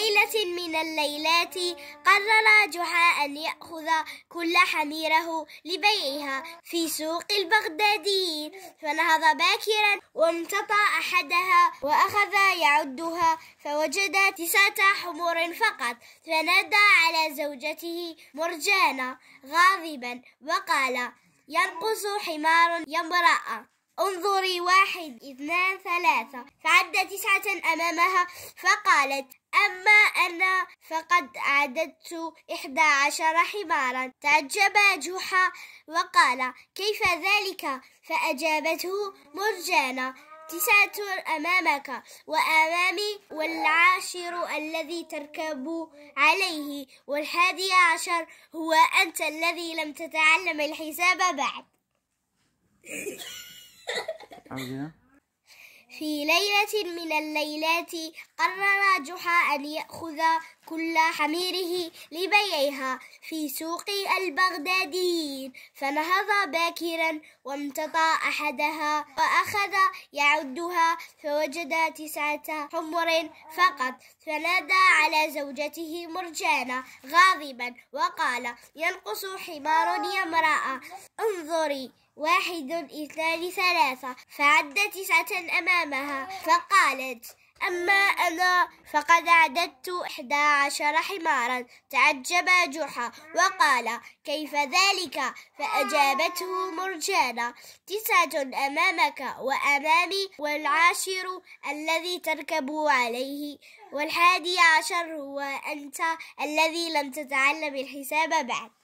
ليلة من الليلات قرر جحا أن يأخذ كل حميره لبيعها في سوق البغداديين فنهض باكرا وامتطى أحدها وأخذ يعدها فوجد تسعة حمر فقط فنادى على زوجته مرجانة غاضبا وقال ينقص حمار يا امرأة انظري واحد اثنان ثلاثة فعد تسعة أمامها فقالت أما أنا فقد أعددت إحدى عشر حمارا تعجب جحا وقال كيف ذلك فأجابته مرجانة تسعة أمامك وأمامي والعاشر الذي تركب عليه والحادي عشر هو أنت الذي لم تتعلم الحساب بعد في ليلة من الليلات قرر جحا أن يأخذ كل حميره لبيعها في سوق البغداديين فنهض باكرا وامتطى أحدها وأخذ يعدها فوجد تسعة حمر فقط فنادى على زوجته مرجانة غاضبا وقال ينقص حمار يا امرأة انظري واحد اثنان ثلاثة فعد تسعة أمامها فقالت أما أنا فقد عددت إحدى عشر حمارا تعجب جحا وقال كيف ذلك فأجابته مرجانة تسعة أمامك وأمامي والعاشر الذي تركب عليه والحادي عشر هو أنت الذي لم تتعلم الحساب بعد